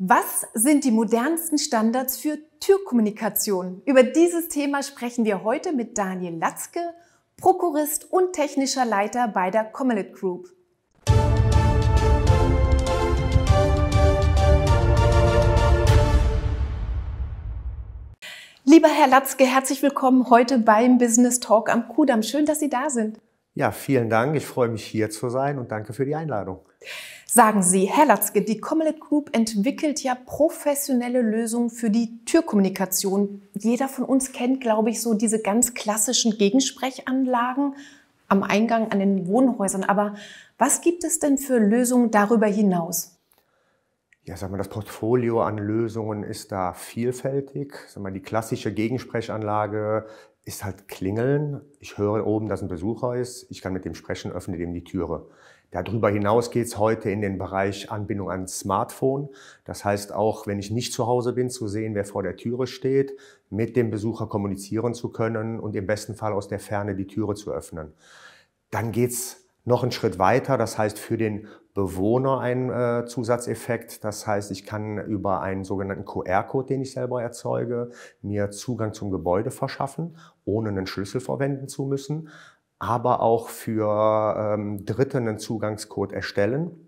Was sind die modernsten Standards für Türkommunikation? Über dieses Thema sprechen wir heute mit Daniel Latzke, Prokurist und technischer Leiter bei der Comelit Group. Lieber Herr Latzke, herzlich willkommen heute beim Business Talk am Kudamm. Schön, dass Sie da sind. Ja, vielen Dank. Ich freue mich, hier zu sein und danke für die Einladung. Sagen Sie, Herr Latzke, die Comelet Group entwickelt ja professionelle Lösungen für die Türkommunikation. Jeder von uns kennt, glaube ich, so diese ganz klassischen Gegensprechanlagen am Eingang an den Wohnhäusern. Aber was gibt es denn für Lösungen darüber hinaus? Ja, sag mal, das Portfolio an Lösungen ist da vielfältig. Sag mal, die klassische Gegensprechanlage ist halt klingeln. Ich höre oben, dass ein Besucher ist. Ich kann mit dem sprechen, öffne dem die Türe. Darüber hinaus geht es heute in den Bereich Anbindung an Smartphone. Das heißt auch, wenn ich nicht zu Hause bin, zu sehen, wer vor der Türe steht, mit dem Besucher kommunizieren zu können und im besten Fall aus der Ferne die Türe zu öffnen. Dann geht es noch einen Schritt weiter. Das heißt, für den Bewohner ein äh, Zusatzeffekt. Das heißt, ich kann über einen sogenannten QR-Code, den ich selber erzeuge, mir Zugang zum Gebäude verschaffen, ohne einen Schlüssel verwenden zu müssen, aber auch für ähm, Dritte einen Zugangscode erstellen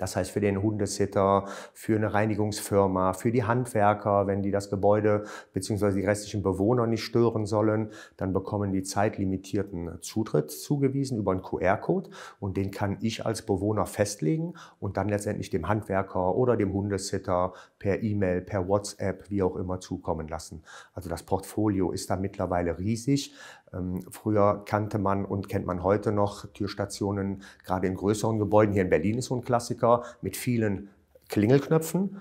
das heißt für den Hundesitter, für eine Reinigungsfirma, für die Handwerker, wenn die das Gebäude bzw. die restlichen Bewohner nicht stören sollen, dann bekommen die zeitlimitierten Zutritt zugewiesen über einen QR-Code und den kann ich als Bewohner festlegen und dann letztendlich dem Handwerker oder dem Hundesitter per E-Mail, per WhatsApp, wie auch immer zukommen lassen. Also das Portfolio ist da mittlerweile riesig. Ähm, früher kannte man und kennt man heute noch Türstationen, gerade in größeren Gebäuden. Hier in Berlin ist so ein Klassiker mit vielen Klingelknöpfen.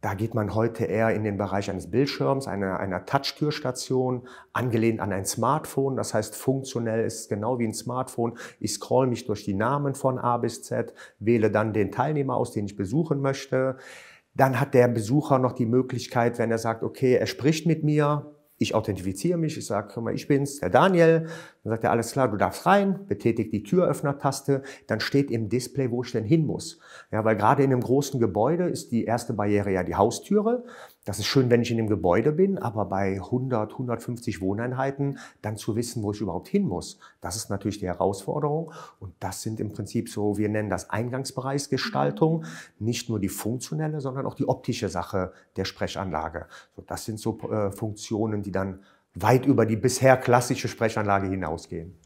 Da geht man heute eher in den Bereich eines Bildschirms, einer, einer Touch-Türstation, angelehnt an ein Smartphone. Das heißt, funktionell ist es genau wie ein Smartphone. Ich scroll mich durch die Namen von A bis Z, wähle dann den Teilnehmer aus, den ich besuchen möchte. Dann hat der Besucher noch die Möglichkeit, wenn er sagt, okay, er spricht mit mir, ich authentifiziere mich, ich sage, mal, ich bin's, der Daniel. Dann sagt er, alles klar, du darfst rein, betätigt die Türöffner-Taste, dann steht im Display, wo ich denn hin muss. Ja, weil gerade in einem großen Gebäude ist die erste Barriere ja die Haustüre. Das ist schön, wenn ich in dem Gebäude bin, aber bei 100, 150 Wohneinheiten dann zu wissen, wo ich überhaupt hin muss, das ist natürlich die Herausforderung. Und das sind im Prinzip so, wir nennen das Eingangsbereichsgestaltung, nicht nur die funktionelle, sondern auch die optische Sache der Sprechanlage. So, das sind so äh, Funktionen, die dann weit über die bisher klassische Sprechanlage hinausgehen.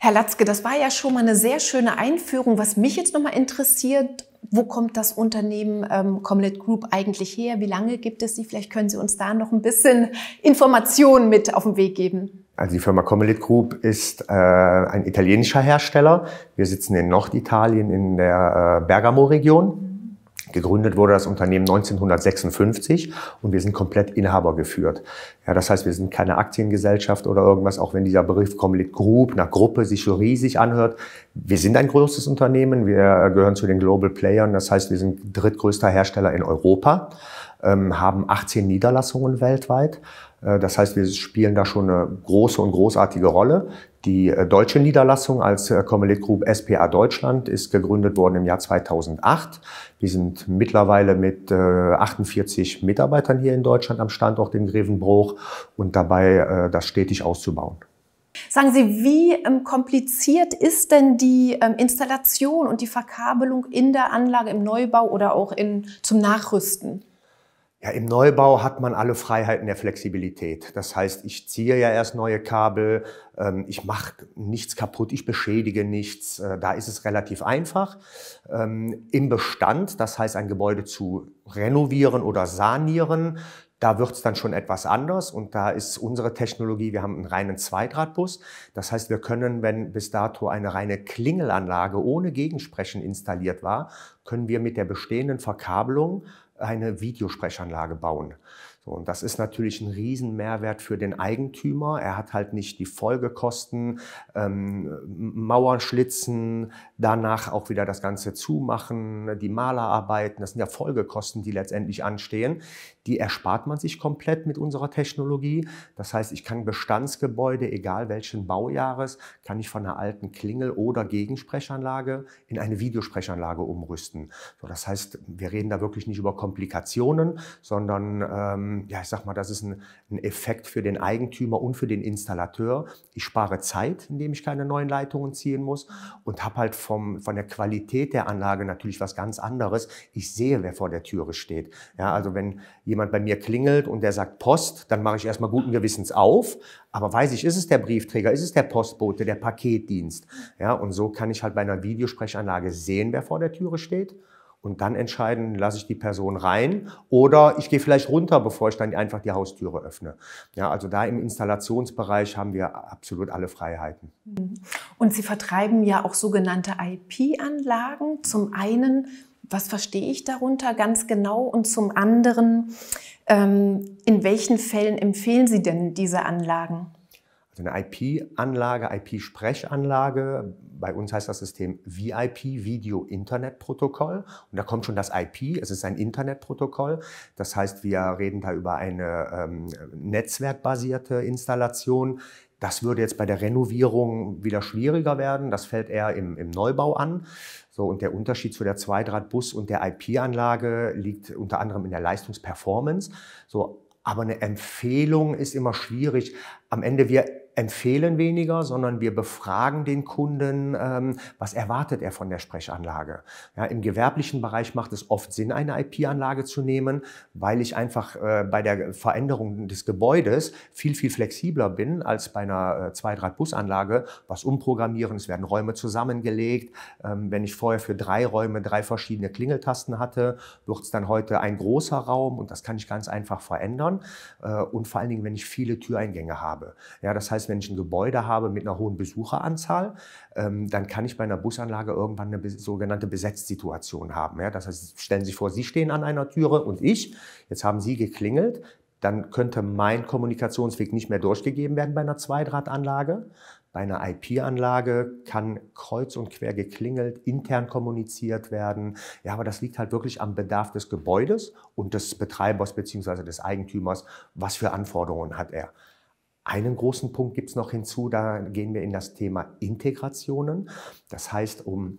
Herr Latzke, das war ja schon mal eine sehr schöne Einführung. Was mich jetzt nochmal interessiert, wo kommt das Unternehmen ähm, Comlet Group eigentlich her? Wie lange gibt es sie? Vielleicht können Sie uns da noch ein bisschen Informationen mit auf den Weg geben. Also die Firma Comlet Group ist äh, ein italienischer Hersteller. Wir sitzen in Norditalien in der äh, Bergamo-Region. Gegründet wurde das Unternehmen 1956 und wir sind komplett Inhaber geführt. Ja, das heißt, wir sind keine Aktiengesellschaft oder irgendwas, auch wenn dieser Begriff Komplett Group nach Gruppe sich so riesig anhört. Wir sind ein großes Unternehmen, wir gehören zu den Global Playern, das heißt, wir sind drittgrößter Hersteller in Europa, ähm, haben 18 Niederlassungen weltweit. Äh, das heißt, wir spielen da schon eine große und großartige Rolle. Die äh, deutsche Niederlassung als äh, Comelit Group SPA Deutschland ist gegründet worden im Jahr 2008. Wir sind mittlerweile mit 48 äh, Mitarbeitern hier in Deutschland am Standort in Grevenbruch und dabei das stetig auszubauen. Sagen Sie, wie ähm, kompliziert ist denn die ähm, Installation und die Verkabelung in der Anlage im Neubau oder auch in, zum Nachrüsten? Ja, im Neubau hat man alle Freiheiten der Flexibilität. Das heißt, ich ziehe ja erst neue Kabel, ähm, ich mache nichts kaputt, ich beschädige nichts. Äh, da ist es relativ einfach. Ähm, Im Bestand, das heißt, ein Gebäude zu renovieren oder sanieren, da wird's dann schon etwas anders und da ist unsere Technologie, wir haben einen reinen Zweidrahtbus. Das heißt, wir können, wenn bis dato eine reine Klingelanlage ohne Gegensprechen installiert war, können wir mit der bestehenden Verkabelung eine Videosprechanlage bauen. So, und das ist natürlich ein Riesenmehrwert für den Eigentümer. Er hat halt nicht die Folgekosten, ähm, Mauern schlitzen, danach auch wieder das Ganze zumachen, die Malerarbeiten. Das sind ja Folgekosten, die letztendlich anstehen. Die erspart man sich komplett mit unserer Technologie. Das heißt, ich kann Bestandsgebäude, egal welchen Baujahres, kann ich von einer alten Klingel oder Gegensprechanlage in eine Videosprechanlage umrüsten. So, das heißt, wir reden da wirklich nicht über Komplikationen, sondern ähm, ähm, ja, ich sag mal, das ist ein, ein, Effekt für den Eigentümer und für den Installateur. Ich spare Zeit, indem ich keine neuen Leitungen ziehen muss und habe halt vom, von der Qualität der Anlage natürlich was ganz anderes. Ich sehe, wer vor der Türe steht. Ja, also wenn jemand bei mir klingelt und der sagt Post, dann mache ich erstmal guten Gewissens auf, aber weiß ich, ist es der Briefträger, ist es der Postbote, der Paketdienst? Ja, und so kann ich halt bei einer Videosprechanlage sehen, wer vor der Türe steht und dann entscheiden, lasse ich die Person rein oder ich gehe vielleicht runter, bevor ich dann einfach die Haustüre öffne. Ja, also da im Installationsbereich haben wir absolut alle Freiheiten. Mhm. Und Sie vertreiben ja auch sogenannte IP-Anlagen. Zum einen, was verstehe ich darunter ganz genau? Und zum anderen, ähm, in welchen Fällen empfehlen Sie denn diese Anlagen? eine IP-Anlage, IP-Sprechanlage. Bei uns heißt das System VIP, Video Internet Protokoll. Und da kommt schon das IP, es ist ein Internetprotokoll. Das heißt, wir reden da über eine ähm, netzwerkbasierte Installation. Das würde jetzt bei der Renovierung wieder schwieriger werden. Das fällt eher im, im Neubau an. So, und der Unterschied zu der Zweidrahtbus und der IP-Anlage liegt unter anderem in der Leistungsperformance. So, aber eine Empfehlung ist immer schwierig. Am Ende, wir empfehlen weniger, sondern wir befragen den Kunden, ähm, was erwartet er von der Sprechanlage. Ja, Im gewerblichen Bereich macht es oft Sinn, eine IP-Anlage zu nehmen, weil ich einfach äh, bei der Veränderung des Gebäudes viel, viel flexibler bin als bei einer äh, 2 3 anlage Was umprogrammieren, es werden Räume zusammengelegt. Ähm, wenn ich vorher für drei Räume drei verschiedene Klingeltasten hatte, wird es dann heute ein großer Raum und das kann ich ganz einfach verändern. Äh, und vor allen Dingen, wenn ich viele Türeingänge habe. Ja, das heißt, heißt, wenn ich ein Gebäude habe mit einer hohen Besucheranzahl, ähm, dann kann ich bei einer Busanlage irgendwann eine sogenannte Besetzsituation haben. Das heißt, stellen Sie sich vor, Sie stehen an einer Türe und ich, jetzt haben Sie geklingelt, dann könnte mein Kommunikationsweg nicht mehr durchgegeben werden bei einer Zweidrahtanlage. Bei einer IP-Anlage kann kreuz und quer geklingelt, intern kommuniziert werden. Ja, aber das liegt halt wirklich am Bedarf des Gebäudes und des Betreibers bzw. des Eigentümers. Was für Anforderungen hat er? Einen großen Punkt gibt es noch hinzu, da gehen wir in das Thema Integrationen. Das heißt, um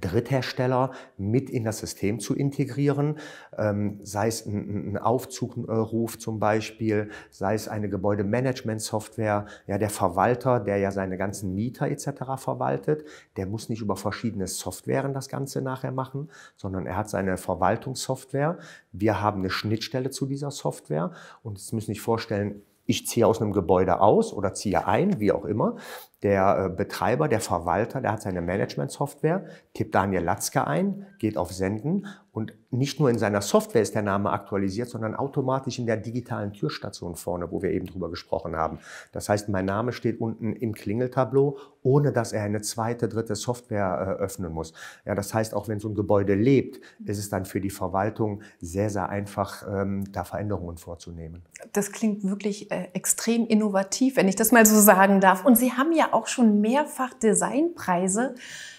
Dritthersteller mit in das System zu integrieren, ähm, sei es ein, Aufzugruf äh, zum Beispiel, sei es eine Gebäudemanagement-Software. Ja, der Verwalter, der ja seine ganzen Mieter etc. verwaltet, der muss nicht über verschiedene Softwaren das Ganze nachher machen, sondern er hat seine Verwaltungssoftware. Wir haben eine Schnittstelle zu dieser Software und jetzt müssen Sie sich vorstellen, ich ziehe aus einem Gebäude aus oder ziehe ein, wie auch immer, der äh, Betreiber, der Verwalter, der hat seine Management-Software, tippt Daniel Latzke ein, geht auf Senden und nicht nur in seiner Software ist der Name aktualisiert, sondern automatisch in der digitalen Türstation vorne, wo wir eben drüber gesprochen haben. Das heißt, mein Name steht unten im Klingeltableau, ohne dass er eine zweite, dritte Software äh, öffnen muss. Ja, das heißt, auch wenn so ein Gebäude lebt, ist es dann für die Verwaltung sehr, sehr einfach, ähm, da Veränderungen vorzunehmen. Das klingt wirklich äh, extrem innovativ, wenn ich das mal so sagen darf. Und Sie haben ja auch schon mehrfach Designpreise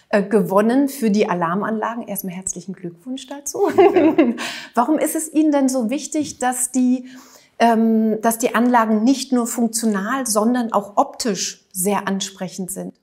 äh, gewonnen für die Alarmanlagen. Erstmal herzlichen Glückwunsch dazu. Ja. Warum ist es Ihnen denn so wichtig, dass die, ähm, dass die Anlagen nicht nur funktional, sondern auch optisch sehr ansprechend sind?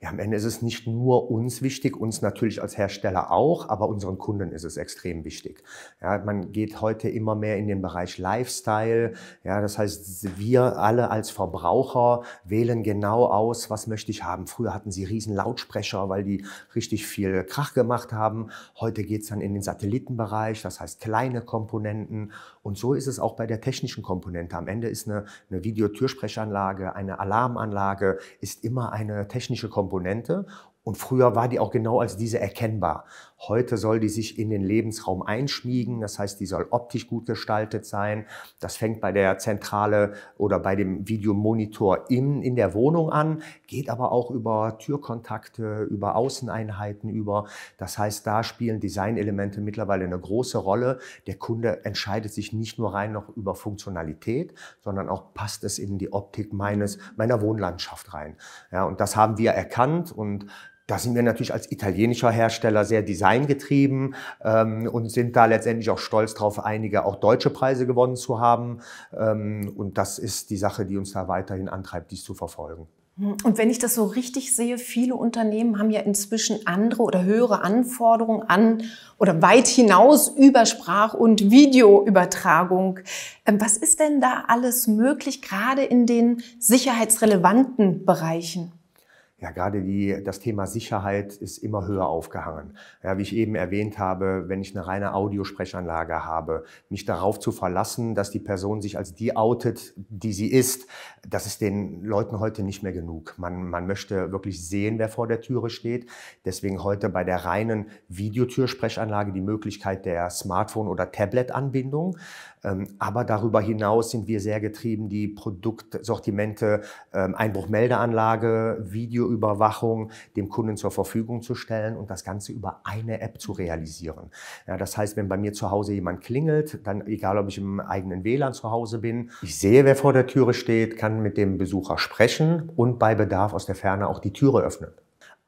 Ja, am Ende ist es nicht nur uns wichtig, uns natürlich als Hersteller auch, aber unseren Kunden ist es extrem wichtig. Ja, man geht heute immer mehr in den Bereich Lifestyle. Ja, das heißt, wir alle als Verbraucher wählen genau aus, was möchte ich haben. Früher hatten sie riesen Lautsprecher, weil die richtig viel Krach gemacht haben. Heute geht's dann in den Satellitenbereich, das heißt kleine Komponenten und so ist es auch bei der technischen Komponente. Am Ende ist eine, eine Videotürsprechanlage, eine Alarmanlage, ist immer eine technische Komponente. Und früher war die auch genau als diese erkennbar. Heute soll die sich in den Lebensraum einschmiegen. Das heißt, die soll optisch gut gestaltet sein. Das fängt bei der Zentrale oder bei dem Videomonitor in, in der Wohnung an, geht aber auch über Türkontakte, über Außeneinheiten, über. Das heißt, da spielen Designelemente mittlerweile eine große Rolle. Der Kunde entscheidet sich nicht nur rein noch über Funktionalität, sondern auch passt es in die Optik meines, meiner Wohnlandschaft rein. Ja, und das haben wir erkannt und da sind wir natürlich als italienischer Hersteller sehr designgetrieben ähm, und sind da letztendlich auch stolz drauf, einige auch deutsche Preise gewonnen zu haben. Ähm, und das ist die Sache, die uns da weiterhin antreibt, dies zu verfolgen. Hm. Und wenn ich das so richtig sehe, viele Unternehmen haben ja inzwischen andere oder höhere Anforderungen an oder weit hinaus über Sprach- und Videoübertragung. Ähm, was ist denn da alles möglich, gerade in den sicherheitsrelevanten Bereichen? ja, gerade die, das Thema Sicherheit ist immer höher aufgehangen. Ja, wie ich eben erwähnt habe, wenn ich eine reine Audiosprechanlage habe, mich darauf zu verlassen, dass die Person sich als die outet, die sie ist, das ist den Leuten heute nicht mehr genug. Man, man möchte wirklich sehen, wer vor der Türe steht. Deswegen heute bei der reinen Videotürsprechanlage die Möglichkeit der Smartphone- oder Tablet-Anbindung. Ähm, aber darüber hinaus sind wir sehr getrieben, die Produktsortimente, ähm, Einbruchmeldeanlage, Videoüberwachung dem Kunden zur Verfügung zu stellen und das Ganze über eine App zu realisieren. Ja, das heißt, wenn bei mir zu Hause jemand klingelt, dann egal, ob ich im eigenen WLAN zu Hause bin, ich sehe, wer vor der Türe steht, kann mit dem Besucher sprechen und bei Bedarf aus der Ferne auch die Türe öffnen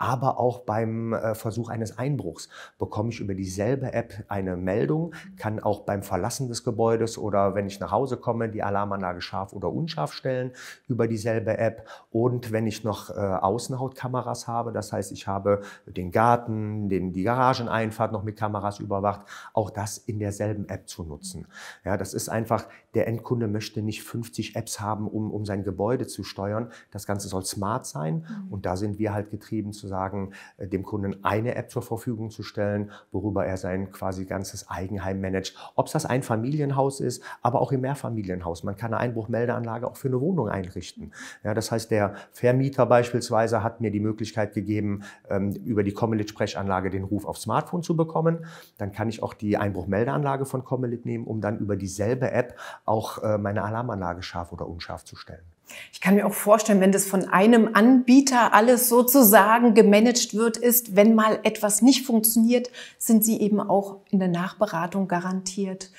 aber auch beim äh, Versuch eines Einbruchs bekomme ich über dieselbe App eine Meldung, mhm. kann auch beim Verlassen des Gebäudes oder wenn ich nach Hause komme, die Alarmanlage scharf oder unscharf stellen über dieselbe App. Und wenn ich noch äh, Außenhautkameras habe, das heißt, ich habe den Garten, den, die Garageneinfahrt noch mit Kameras überwacht, auch das in derselben App zu nutzen. Mhm. Ja, das ist einfach, der Endkunde möchte nicht 50 Apps haben, um, um sein Gebäude zu steuern. Das Ganze soll smart sein. Mhm. Und da sind wir halt getrieben zu sozusagen äh, dem Kunden eine App zur Verfügung zu stellen, worüber er sein quasi ganzes Eigenheim managt. Ob es das ein Familienhaus ist, aber auch im Mehrfamilienhaus. Man kann eine Einbruchmeldeanlage auch für eine Wohnung einrichten. Ja, das heißt, der Vermieter beispielsweise hat mir die Möglichkeit gegeben, ähm, über die Commelit-Sprechanlage den Ruf aufs Smartphone zu bekommen. Dann kann ich auch die Einbruchmeldeanlage von Commelit nehmen, um dann über dieselbe App auch äh, meine Alarmanlage scharf oder unscharf zu stellen. Ich kann mir auch vorstellen, wenn das von einem Anbieter alles sozusagen gemanagt wird, ist, wenn mal etwas nicht funktioniert, sind Sie eben auch in der Nachberatung garantiert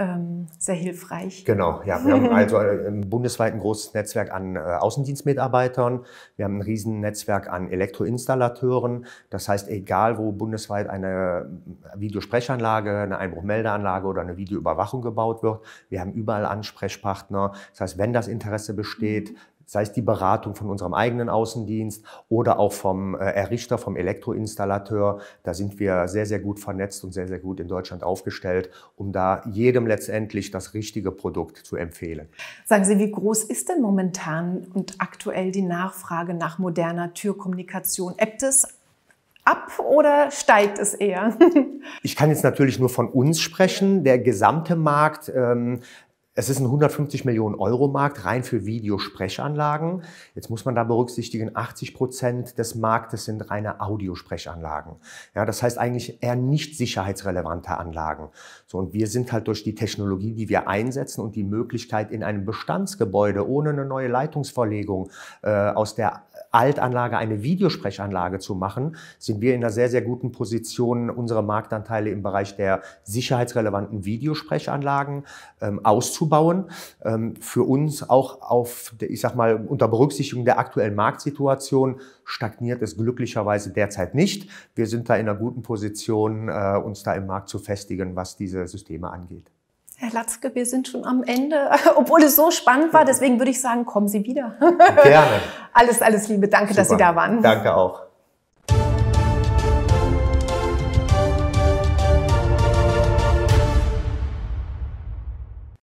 ähm, sehr hilfreich. Genau, ja. Wir haben also äh, bundesweit ein großes Netzwerk an äh, Außendienstmitarbeitern. Wir haben ein Riesennetzwerk an Elektroinstallateuren. Das heißt, egal wo bundesweit eine äh, Videosprechanlage, eine Einbruchmeldeanlage oder eine Videoüberwachung gebaut wird, wir haben überall Ansprechpartner. Das heißt, wenn das Interesse besteht, mhm sei es die Beratung von unserem eigenen Außendienst oder auch vom äh, Errichter, vom Elektroinstallateur. Da sind wir sehr, sehr gut vernetzt und sehr, sehr gut in Deutschland aufgestellt, um da jedem letztendlich das richtige Produkt zu empfehlen. Sagen Sie, wie groß ist denn momentan und aktuell die Nachfrage nach moderner Türkommunikation? Ebt es ab oder steigt es eher? ich kann jetzt natürlich nur von uns sprechen. Der gesamte Markt ähm, es ist ein 150 Millionen Euro Markt rein für Videosprechanlagen. Jetzt muss man da berücksichtigen, 80 Prozent des Marktes sind reine Audiosprechanlagen. Ja, das heißt eigentlich eher nicht sicherheitsrelevante Anlagen. So, und wir sind halt durch die Technologie, die wir einsetzen und die Möglichkeit in einem Bestandsgebäude ohne eine neue Leitungsverlegung äh, aus der Altanlage eine Videosprechanlage zu machen, sind wir in einer sehr, sehr guten Position, unsere Marktanteile im Bereich der sicherheitsrelevanten Videosprechanlagen ähm, auszubauen auszubauen. Ähm, für uns auch auf, ich sag mal, unter Berücksichtigung der aktuellen Marktsituation stagniert es glücklicherweise derzeit nicht. Wir sind da in einer guten Position, äh, uns da im Markt zu festigen, was diese Systeme angeht. Herr Latzke, wir sind schon am Ende, obwohl es so spannend war. Deswegen würde ich sagen, kommen Sie wieder. Gerne. Alles, alles Liebe. Danke, Super. dass Sie da waren. Danke auch.